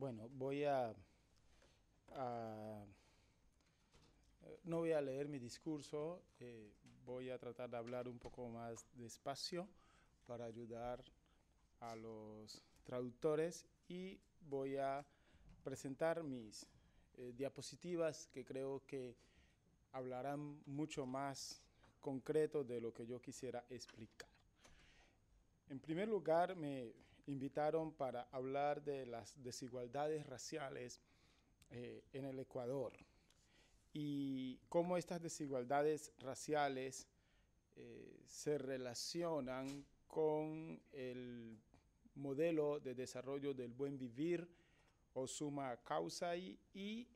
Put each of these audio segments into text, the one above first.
Bueno, voy a, No voy a leer mi discurso, eh, voy a tratar de hablar un poco más despacio para ayudar a los traductores y voy a presentar mis eh, diapositivas que creo que hablarán mucho más concreto de lo que yo quisiera explicar. En primer lugar, me invitaron para hablar de las desigualdades raciales eh, en el Ecuador y cómo estas desigualdades raciales eh, se relacionan con el modelo de desarrollo del buen vivir o suma causa y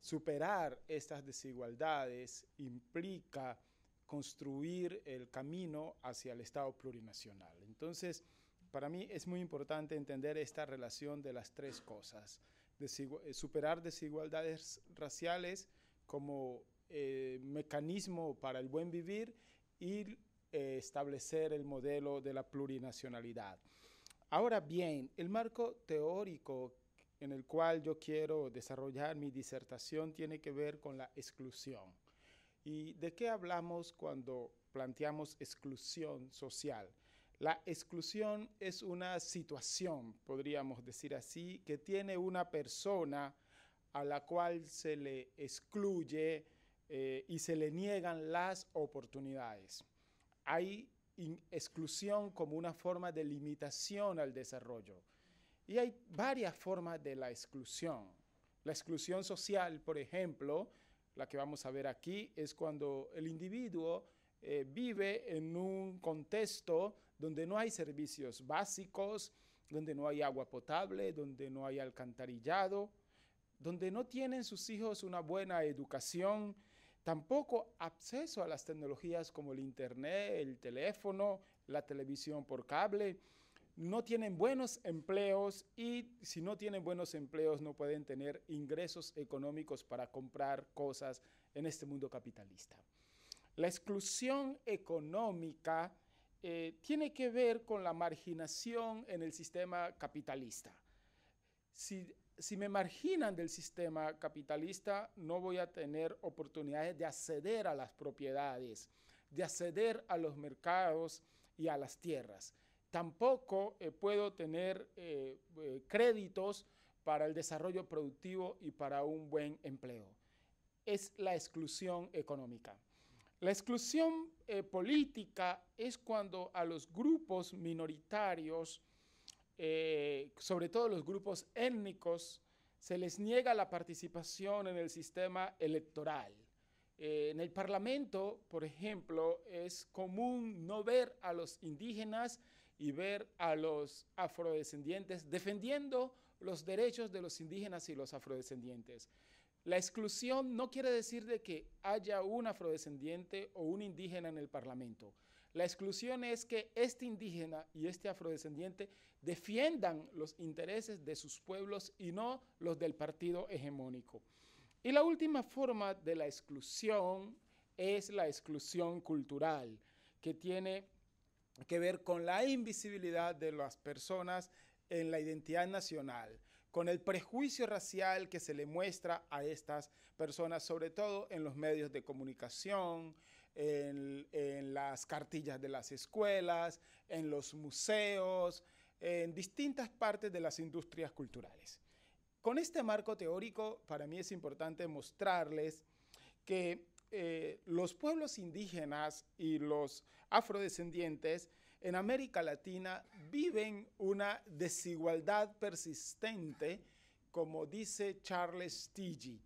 superar estas desigualdades implica construir el camino hacia el Estado plurinacional. Entonces, para mí es muy importante entender esta relación de las tres cosas. Eh, superar desigualdades raciales como eh, mecanismo para el buen vivir y eh, establecer el modelo de la plurinacionalidad. Ahora bien, el marco teórico en el cual yo quiero desarrollar mi disertación tiene que ver con la exclusión. ¿Y de qué hablamos cuando planteamos exclusión social? La exclusión es una situación, podríamos decir así, que tiene una persona a la cual se le excluye eh, y se le niegan las oportunidades. Hay exclusión como una forma de limitación al desarrollo. Y hay varias formas de la exclusión. La exclusión social, por ejemplo, la que vamos a ver aquí, es cuando el individuo eh, vive en un contexto donde no hay servicios básicos, donde no hay agua potable, donde no hay alcantarillado, donde no tienen sus hijos una buena educación, tampoco acceso a las tecnologías como el Internet, el teléfono, la televisión por cable. No tienen buenos empleos y si no tienen buenos empleos no pueden tener ingresos económicos para comprar cosas en este mundo capitalista. La exclusión económica eh, tiene que ver con la marginación en el sistema capitalista. Si, me marginan del sistema capitalista, no voy a tener oportunidades de acceder a las propiedades, de acceder a los mercados y a las tierras. Tampoco eh, puedo tener eh, créditos para el desarrollo productivo y para un buen empleo. Es la exclusión económica. La exclusión eh, política es cuando a los grupos minoritarios, eh, sobre todo los grupos étnicos, se les niega la participación en el sistema electoral. Eh, en el Parlamento, por ejemplo, es común no ver a los indígenas y ver a los afrodescendientes defendiendo los derechos de los indígenas y los afrodescendientes. La exclusión no quiere decir de que haya un afrodescendiente o un indígena en el Parlamento. La exclusión es que este indígena y este afrodescendiente defiendan los intereses de sus pueblos y no los del partido hegemónico. Y la última forma de la exclusión es la exclusión cultural, que tiene que ver con la invisibilidad de las personas en la identidad nacional con el prejuicio racial que se le muestra a estas personas, sobre todo en los medios de comunicación, en, las cartillas de las escuelas, en los museos, en distintas partes de las industrias culturales. Con este marco teórico, para mí es importante mostrarles que eh, los pueblos indígenas y los afrodescendientes en América Latina viven una desigualdad persistente, como dice Charles Tiggy.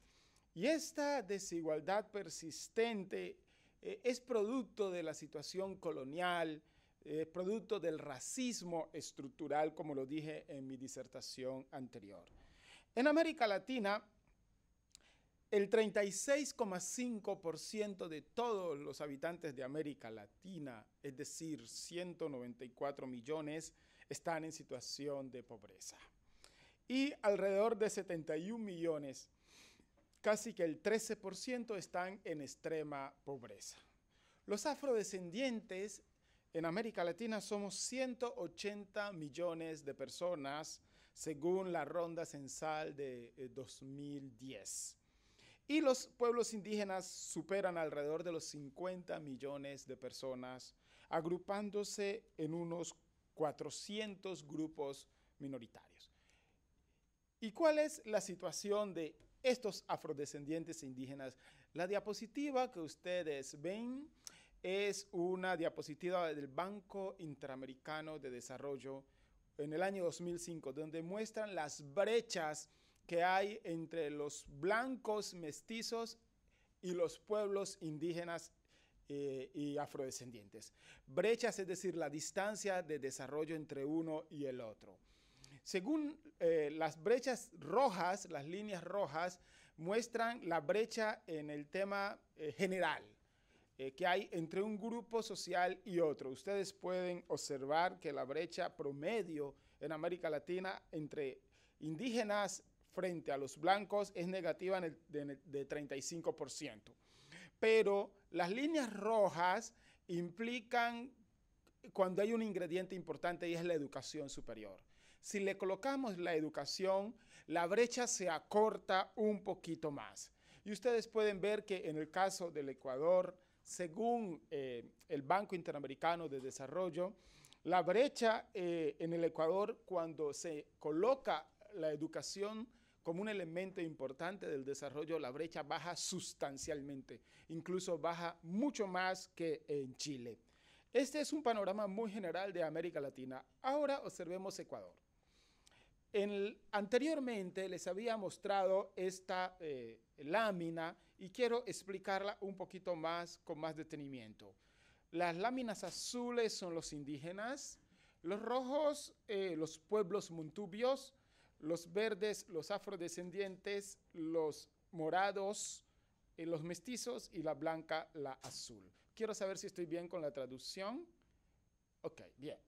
Y esta desigualdad persistente eh, es producto de la situación colonial, eh, es producto del racismo estructural, como lo dije en mi disertación anterior. En América Latina, el 36,5% de todos los habitantes de América Latina, es decir, 194 millones, están en situación de pobreza. Y alrededor de 71 millones, casi que el 13% están en extrema pobreza. Los afrodescendientes en América Latina somos 180 millones de personas según la ronda censal de 2010. Eh, y los pueblos indígenas superan alrededor de los 50 millones de personas, agrupándose en unos 400 grupos minoritarios. ¿Y cuál es la situación de estos afrodescendientes e indígenas? La diapositiva que ustedes ven es una diapositiva del Banco Interamericano de Desarrollo en el año 2005, donde muestran las brechas que hay entre los blancos mestizos y los pueblos indígenas eh, y afrodescendientes. Brechas, es decir, la distancia de desarrollo entre uno y el otro. Según eh, las brechas rojas, las líneas rojas, muestran la brecha en el tema eh, general que hay entre un grupo social y otro. Ustedes pueden observar que la brecha promedio en América Latina entre indígenas frente a los blancos es negativa de, 35%. Pero las líneas rojas implican cuando hay un ingrediente importante y es la educación superior. Si le colocamos la educación, la brecha se acorta un poquito más. Y ustedes pueden ver que en el caso del Ecuador, según eh, el Banco Interamericano de Desarrollo, la brecha eh, en el Ecuador cuando se coloca la educación como un elemento importante del desarrollo, la brecha baja sustancialmente, incluso baja mucho más que en Chile. Este es un panorama muy general de América Latina. Ahora observemos Ecuador. anteriormente les había mostrado esta eh, lámina y quiero explicarla un poquito más con más detenimiento. Las láminas azules son los indígenas, los rojos eh, los pueblos montubios, los verdes, los afrodescendientes, los morados, eh, los mestizos y la blanca, la azul. Quiero saber si estoy bien con la traducción. Ok, bien.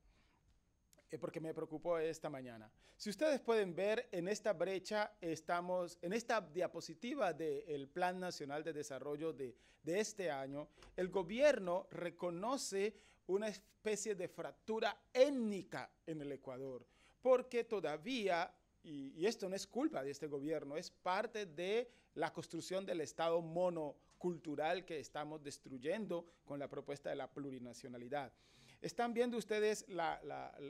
Eh, porque me preocupó esta mañana. Si ustedes pueden ver, en esta brecha estamos, en esta diapositiva del Plan Nacional de Desarrollo de, de este año, el gobierno reconoce una especie de fractura étnica en el Ecuador, porque todavía y, esto no es culpa de este gobierno, es parte de la construcción del Estado monocultural que estamos destruyendo con la propuesta de la plurinacionalidad. Están viendo ustedes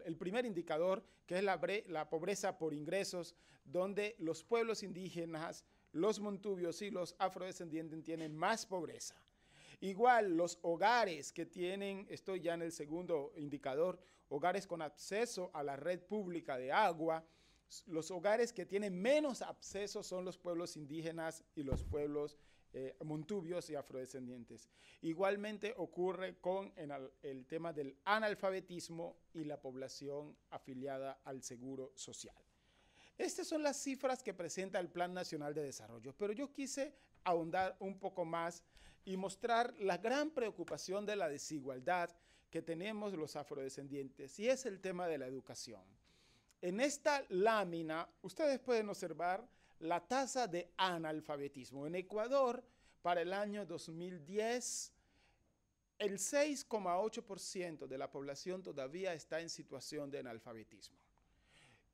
el primer indicador, que es la, la pobreza por ingresos, donde los pueblos indígenas, los montubios y los afrodescendientes tienen más pobreza. Igual, los hogares que tienen, estoy ya en el segundo indicador, hogares con acceso a la red pública de agua, los hogares que tienen menos acceso son los pueblos indígenas y los pueblos eh, montubios y afrodescendientes. Igualmente ocurre con el tema del analfabetismo y la población afiliada al seguro social. Estas son las cifras que presenta el Plan Nacional de Desarrollo, pero yo quise ahondar un poco más y mostrar la gran preocupación de la desigualdad que tenemos los afrodescendientes, y es el tema de la educación. En esta lámina, ustedes pueden observar la tasa de analfabetismo. En Ecuador, para el año 2010, el 6,8% de la población todavía está en situación de analfabetismo.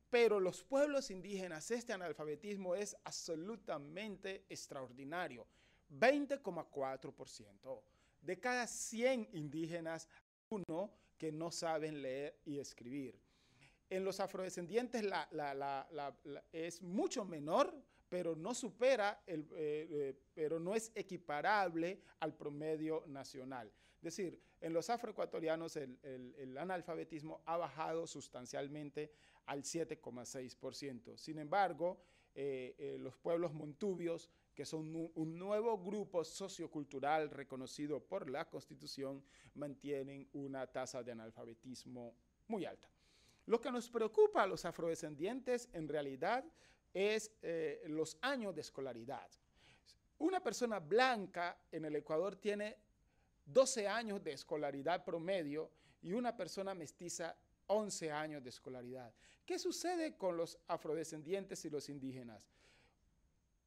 Pero los pueblos indígenas, este analfabetismo es absolutamente extraordinario. 20,4%. De cada 100 indígenas, uno que no saben leer y escribir. En los afrodescendientes la, es mucho menor, pero no supera, eh, eh, pero no es equiparable al promedio nacional. Es decir, en los afroecuatorianos el, analfabetismo ha bajado sustancialmente al 7,6%. Sin embargo, eh, los pueblos montubios, que son un nuevo grupo sociocultural reconocido por la Constitución, mantienen una tasa de analfabetismo muy alta. Lo que nos preocupa a los afrodescendientes en realidad es eh, los años de escolaridad. Una persona blanca en el Ecuador tiene 12 años de escolaridad promedio y una persona mestiza 11 años de escolaridad. ¿Qué sucede con los afrodescendientes y los indígenas?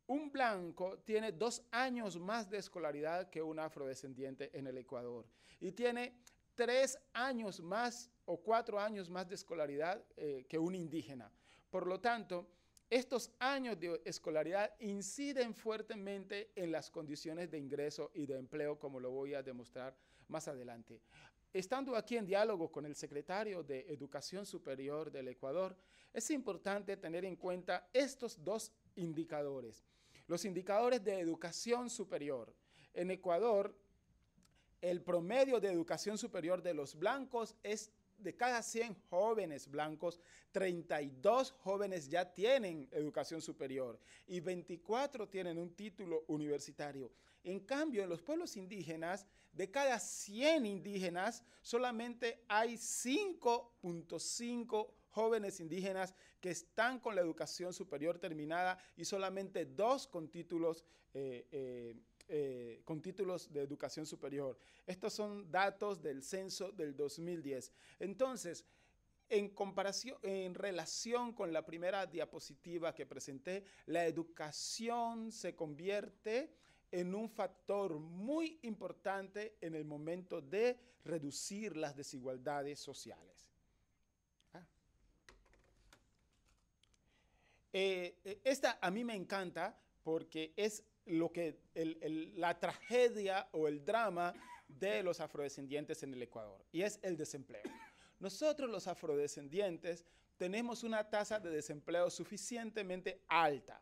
Un blanco tiene dos años más de escolaridad que un afrodescendiente en el Ecuador y tiene tres años más o cuatro años más de escolaridad eh, que un indígena. Por lo tanto, estos años de escolaridad inciden fuertemente en las condiciones de ingreso y de empleo, como lo voy a demostrar más adelante. Estando aquí en diálogo con el secretario de Educación Superior del Ecuador, es importante tener en cuenta estos dos indicadores. Los indicadores de educación superior. En Ecuador, el promedio de educación superior de los blancos es de cada 100 jóvenes blancos, 32 jóvenes ya tienen educación superior y 24 tienen un título universitario. En cambio, en los pueblos indígenas, de cada 100 indígenas, solamente hay 5.5 jóvenes indígenas que están con la educación superior terminada y solamente dos con títulos eh, eh eh, con títulos de educación superior. Estos son datos del censo del 2010. Entonces, en, comparación, en relación con la primera diapositiva que presenté, la educación se convierte en un factor muy importante en el momento de reducir las desigualdades sociales. Ah. Eh, eh, esta a mí me encanta porque es lo que la tragedia o el drama de los afrodescendientes en el Ecuador, y es el desempleo. Nosotros los afrodescendientes tenemos una tasa de desempleo suficientemente alta.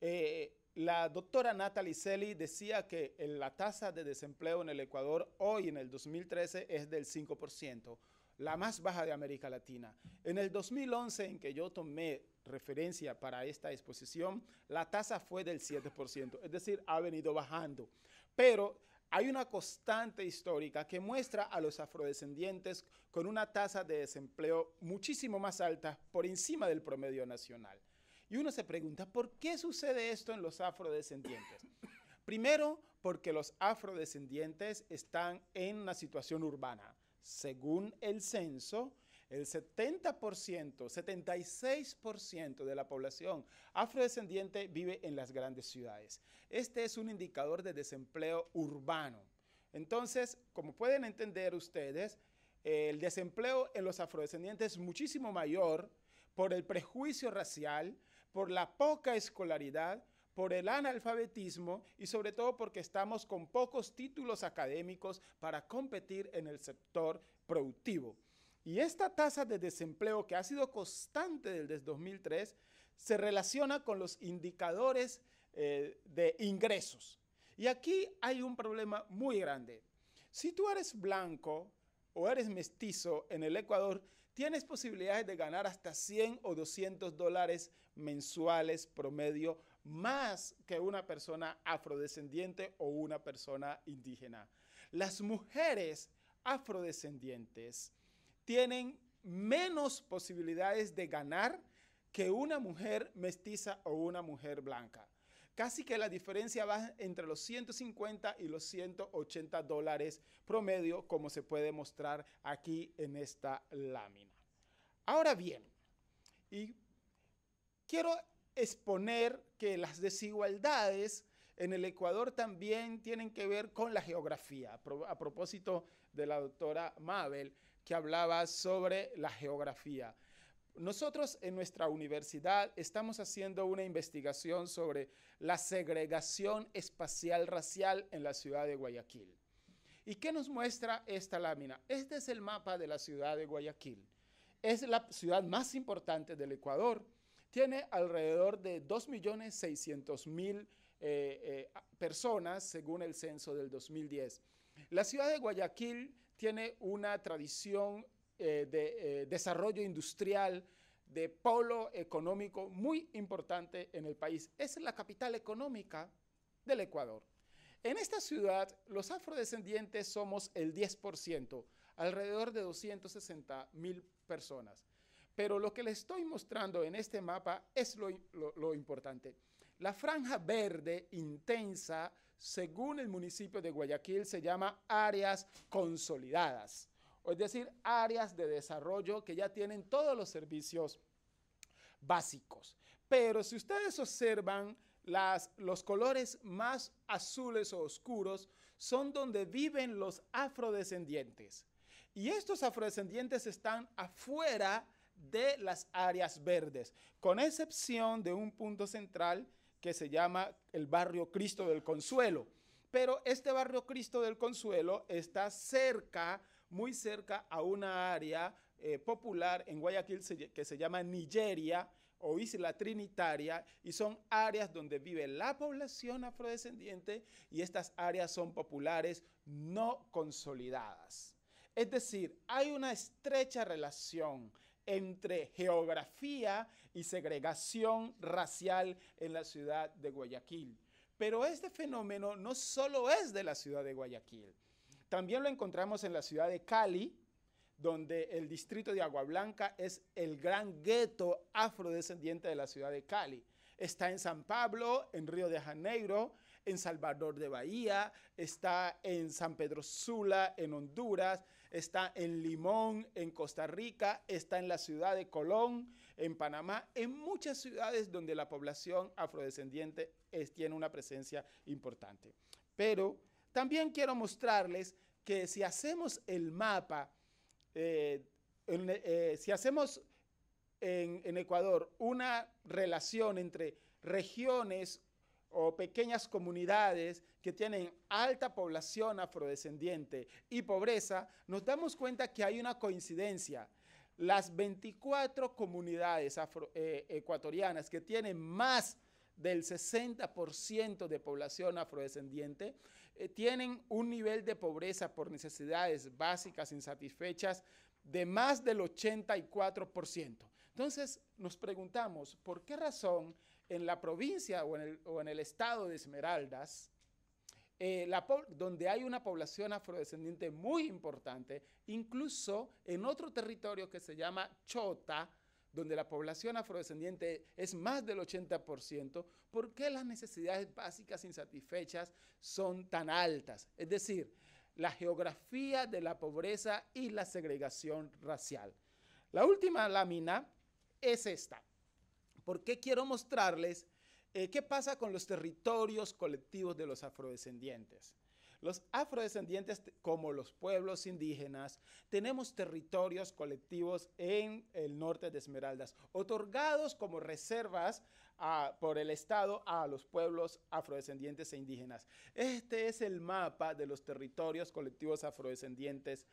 Eh, la doctora Natalie Selly decía que la tasa de desempleo en el Ecuador hoy en el 2013 es del 5% la más baja de América Latina. En el 2011, en que yo tomé referencia para esta exposición, la tasa fue del 7%, es decir, ha venido bajando. Pero hay una constante histórica que muestra a los afrodescendientes con una tasa de desempleo muchísimo más alta por encima del promedio nacional. Y uno se pregunta, ¿por qué sucede esto en los afrodescendientes? Primero, porque los afrodescendientes están en una situación urbana. Según el censo, el 70%, 76% de la población afrodescendiente vive en las grandes ciudades. Este es un indicador de desempleo urbano. Entonces, como pueden entender ustedes, el desempleo en los afrodescendientes es muchísimo mayor por el prejuicio racial, por la poca escolaridad por el analfabetismo y sobre todo porque estamos con pocos títulos académicos para competir en el sector productivo. Y esta tasa de desempleo que ha sido constante desde 2003 se relaciona con los indicadores eh, de ingresos. Y aquí hay un problema muy grande. Si tú eres blanco o eres mestizo en el Ecuador, tienes posibilidades de ganar hasta 100 o 200 dólares mensuales promedio más que una persona afrodescendiente o una persona indígena. Las mujeres afrodescendientes tienen menos posibilidades de ganar que una mujer mestiza o una mujer blanca. Casi que la diferencia va entre los 150 y los 180 dólares promedio, como se puede mostrar aquí en esta lámina. Ahora bien, y quiero exponer que las desigualdades en el Ecuador también tienen que ver con la geografía. A propósito de la doctora Mabel, que hablaba sobre la geografía. Nosotros en nuestra universidad estamos haciendo una investigación sobre la segregación espacial racial en la ciudad de Guayaquil. ¿Y qué nos muestra esta lámina? Este es el mapa de la ciudad de Guayaquil. Es la ciudad más importante del Ecuador tiene alrededor de 2.600.000 eh, eh, personas según el censo del 2010. La ciudad de Guayaquil tiene una tradición eh, de desarrollo industrial, de polo económico muy importante en el país. Es la capital económica del Ecuador. En esta ciudad, los afrodescendientes somos el 10%, alrededor de 260 mil personas. Pero lo que les estoy mostrando en este mapa es lo, importante. La franja verde intensa, según el municipio de Guayaquil, se llama áreas consolidadas, es decir, áreas de desarrollo que ya tienen todos los servicios básicos. Pero si ustedes observan, las, los colores más azules o oscuros son donde viven los afrodescendientes. Y estos afrodescendientes están afuera de las áreas verdes, con excepción de un punto central que se llama el barrio Cristo del Consuelo. Pero este barrio Cristo del Consuelo está cerca, muy cerca a una área eh, popular en Guayaquil que se llama Nigeria o Isla Trinitaria y son áreas donde vive la población afrodescendiente y estas áreas son populares no consolidadas. Es decir, hay una estrecha relación entre geografía y segregación racial en la ciudad de Guayaquil. Pero este fenómeno no solo es de la ciudad de Guayaquil, también lo encontramos en la ciudad de Cali, donde el distrito de Agua Blanca es el gran gueto afrodescendiente de la ciudad de Cali. Está en San Pablo, en Río de Janeiro, en Salvador de Bahía, está en San Pedro Sula, en Honduras, está en Limón, en Costa Rica, está en la ciudad de Colón, en Panamá, en muchas ciudades donde la población afrodescendiente tiene una presencia importante. Pero también quiero mostrarles que si hacemos el mapa, eh, eh, si hacemos en, en Ecuador una relación entre regiones o pequeñas comunidades que tienen alta población afrodescendiente y pobreza, nos damos cuenta que hay una coincidencia. Las 24 comunidades eh, ecuatorianas que tienen más del 60% de población afrodescendiente eh, tienen un nivel de pobreza por necesidades básicas insatisfechas de más del 84%. Entonces nos preguntamos, ¿por qué razón en la provincia o en el, estado de Esmeraldas, eh, donde hay una población afrodescendiente muy importante, incluso en otro territorio que se llama Chota, donde la población afrodescendiente es más del 80%, ¿por qué las necesidades básicas insatisfechas son tan altas? Es decir, la geografía de la pobreza y la segregación racial. La última lámina es esta porque quiero mostrarles eh, qué pasa con los territorios colectivos de los afrodescendientes. Los afrodescendientes, como los pueblos indígenas, tenemos territorios colectivos en el norte de Esmeraldas, otorgados como reservas por el Estado a los pueblos afrodescendientes e indígenas. Este es el mapa de los territorios colectivos afrodescendientes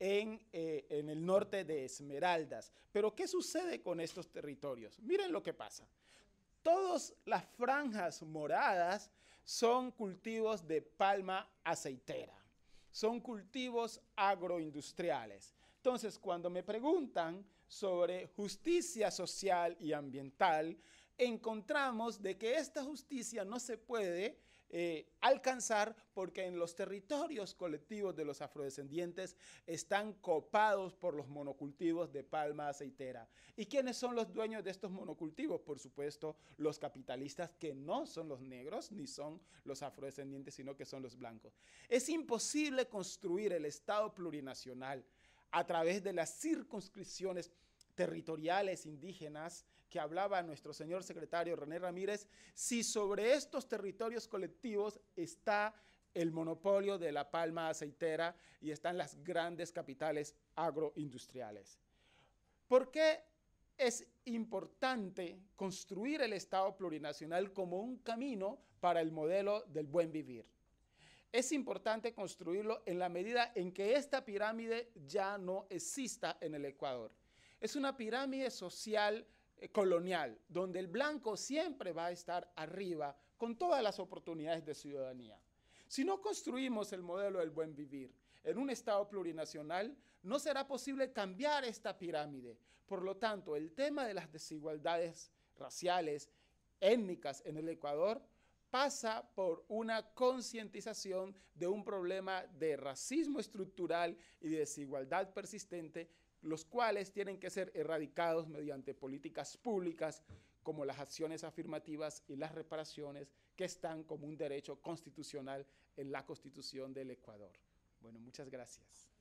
eh, en, el norte de Esmeraldas. Pero ¿qué sucede con estos territorios? Miren lo que pasa. Todas las franjas moradas son cultivos de palma aceitera, son cultivos agroindustriales. Entonces, cuando me preguntan sobre justicia social y ambiental, encontramos de que esta justicia no se puede eh, alcanzar porque en los territorios colectivos de los afrodescendientes están copados por los monocultivos de palma aceitera. ¿Y quiénes son los dueños de estos monocultivos? Por supuesto, los capitalistas que no son los negros ni son los afrodescendientes, sino que son los blancos. Es imposible construir el Estado plurinacional a través de las circunscripciones territoriales indígenas que hablaba nuestro señor secretario René Ramírez, si sobre estos territorios colectivos está el monopolio de la palma aceitera y están las grandes capitales agroindustriales. ¿Por qué es importante construir el Estado plurinacional como un camino para el modelo del buen vivir? Es importante construirlo en la medida en que esta pirámide ya no exista en el Ecuador. Es una pirámide social eh, colonial, donde el blanco siempre va a estar arriba con todas las oportunidades de ciudadanía. Si no construimos el modelo del buen vivir en un Estado plurinacional, no será posible cambiar esta pirámide. Por lo tanto, el tema de las desigualdades raciales, étnicas en el Ecuador, pasa por una concientización de un problema de racismo estructural y de desigualdad persistente los cuales tienen que ser erradicados mediante políticas públicas como las acciones afirmativas y las reparaciones que están como un derecho constitucional en la Constitución del Ecuador. Bueno, muchas gracias.